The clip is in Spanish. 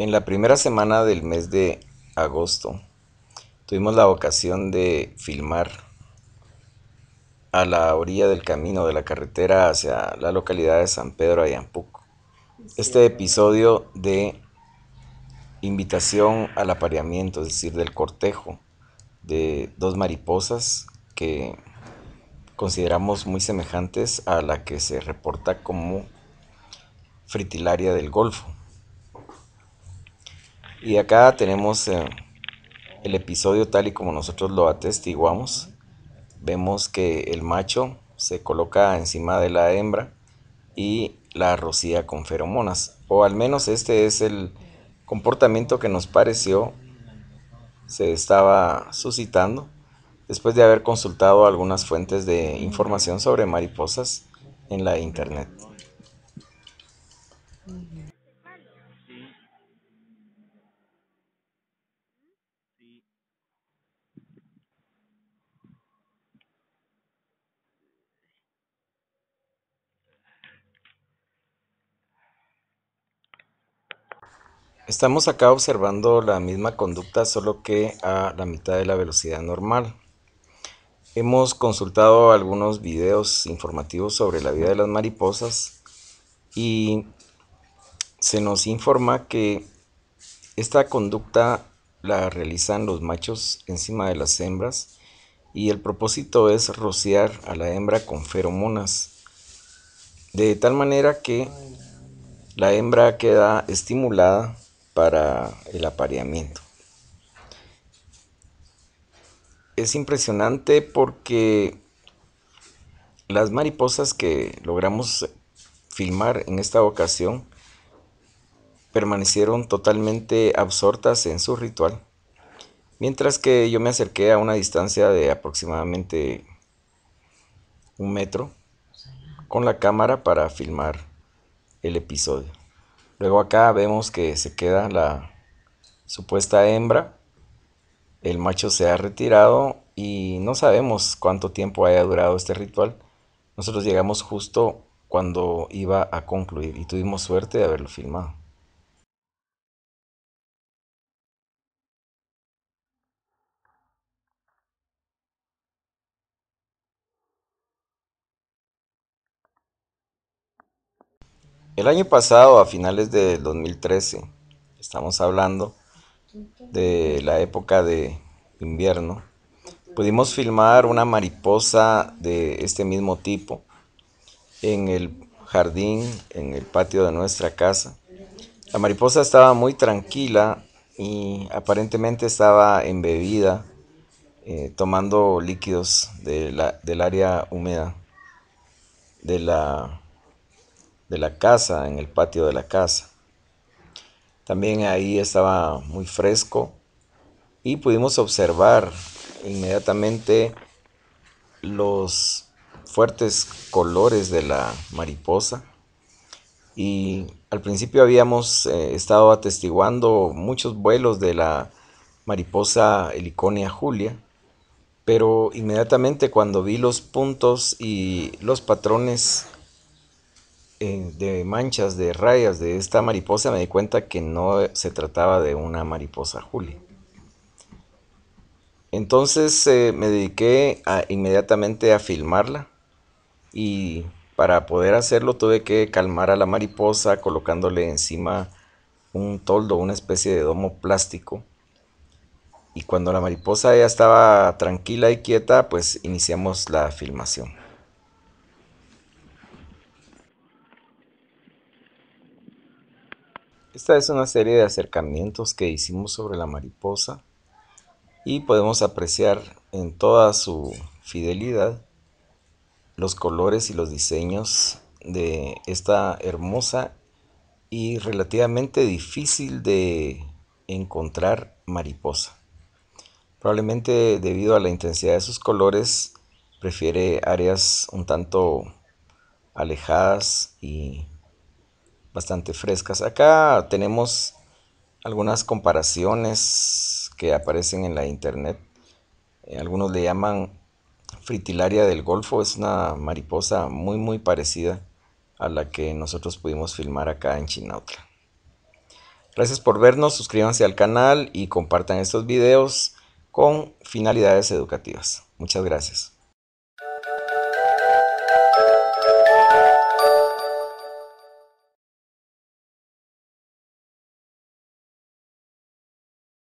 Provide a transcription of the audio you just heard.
En la primera semana del mes de agosto tuvimos la ocasión de filmar a la orilla del camino de la carretera hacia la localidad de San Pedro Ayampuc. Este episodio de invitación al apareamiento, es decir, del cortejo de dos mariposas que consideramos muy semejantes a la que se reporta como fritilaria del Golfo. Y acá tenemos eh, el episodio tal y como nosotros lo atestiguamos. Vemos que el macho se coloca encima de la hembra y la rocía con feromonas. O al menos este es el comportamiento que nos pareció se estaba suscitando después de haber consultado algunas fuentes de información sobre mariposas en la internet. Estamos acá observando la misma conducta, solo que a la mitad de la velocidad normal. Hemos consultado algunos videos informativos sobre la vida de las mariposas y se nos informa que esta conducta la realizan los machos encima de las hembras y el propósito es rociar a la hembra con feromonas de tal manera que la hembra queda estimulada para el apareamiento. Es impresionante porque las mariposas que logramos filmar en esta ocasión permanecieron totalmente absortas en su ritual, mientras que yo me acerqué a una distancia de aproximadamente un metro con la cámara para filmar el episodio. Luego acá vemos que se queda la supuesta hembra. El macho se ha retirado y no sabemos cuánto tiempo haya durado este ritual. Nosotros llegamos justo cuando iba a concluir y tuvimos suerte de haberlo filmado. El año pasado, a finales de 2013, estamos hablando de la época de invierno, pudimos filmar una mariposa de este mismo tipo en el jardín, en el patio de nuestra casa. La mariposa estaba muy tranquila y aparentemente estaba embebida, eh, tomando líquidos del área húmeda de la de la casa, en el patio de la casa. También ahí estaba muy fresco y pudimos observar inmediatamente los fuertes colores de la mariposa y al principio habíamos eh, estado atestiguando muchos vuelos de la mariposa heliconia julia pero inmediatamente cuando vi los puntos y los patrones de manchas, de rayas de esta mariposa, me di cuenta que no se trataba de una mariposa Juli. Entonces eh, me dediqué inmediatamente a filmarla y para poder hacerlo tuve que calmar a la mariposa colocándole encima un toldo, una especie de domo plástico. Y cuando la mariposa ya estaba tranquila y quieta, pues iniciamos la filmación. Esta es una serie de acercamientos que hicimos sobre la mariposa y podemos apreciar en toda su fidelidad los colores y los diseños de esta hermosa y relativamente difícil de encontrar mariposa. Probablemente debido a la intensidad de sus colores prefiere áreas un tanto alejadas y bastante frescas. Acá tenemos algunas comparaciones que aparecen en la internet. Eh, algunos le llaman fritilaria del Golfo, es una mariposa muy muy parecida a la que nosotros pudimos filmar acá en Chinautla. Gracias por vernos, suscríbanse al canal y compartan estos videos con finalidades educativas. Muchas gracias.